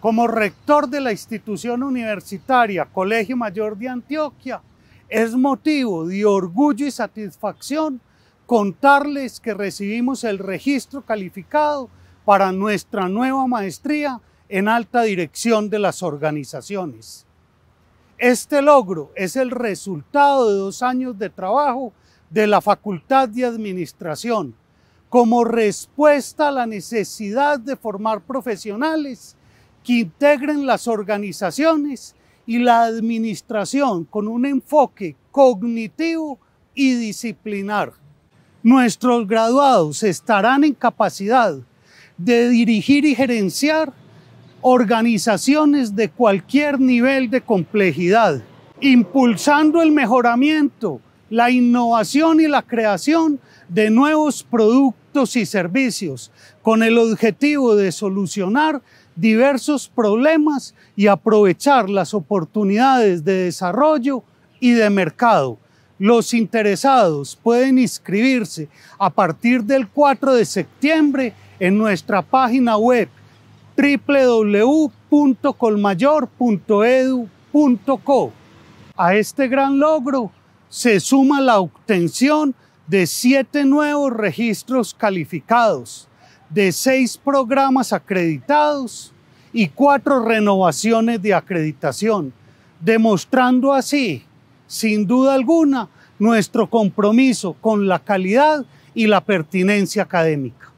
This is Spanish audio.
como rector de la institución universitaria Colegio Mayor de Antioquia, es motivo de orgullo y satisfacción contarles que recibimos el registro calificado para nuestra nueva maestría en alta dirección de las organizaciones. Este logro es el resultado de dos años de trabajo de la Facultad de Administración como respuesta a la necesidad de formar profesionales que integren las organizaciones y la administración con un enfoque cognitivo y disciplinar. Nuestros graduados estarán en capacidad de dirigir y gerenciar organizaciones de cualquier nivel de complejidad, impulsando el mejoramiento la innovación y la creación de nuevos productos y servicios con el objetivo de solucionar diversos problemas y aprovechar las oportunidades de desarrollo y de mercado. Los interesados pueden inscribirse a partir del 4 de septiembre en nuestra página web www.colmayor.edu.co. A este gran logro se suma la obtención de siete nuevos registros calificados, de seis programas acreditados y cuatro renovaciones de acreditación, demostrando así, sin duda alguna, nuestro compromiso con la calidad y la pertinencia académica.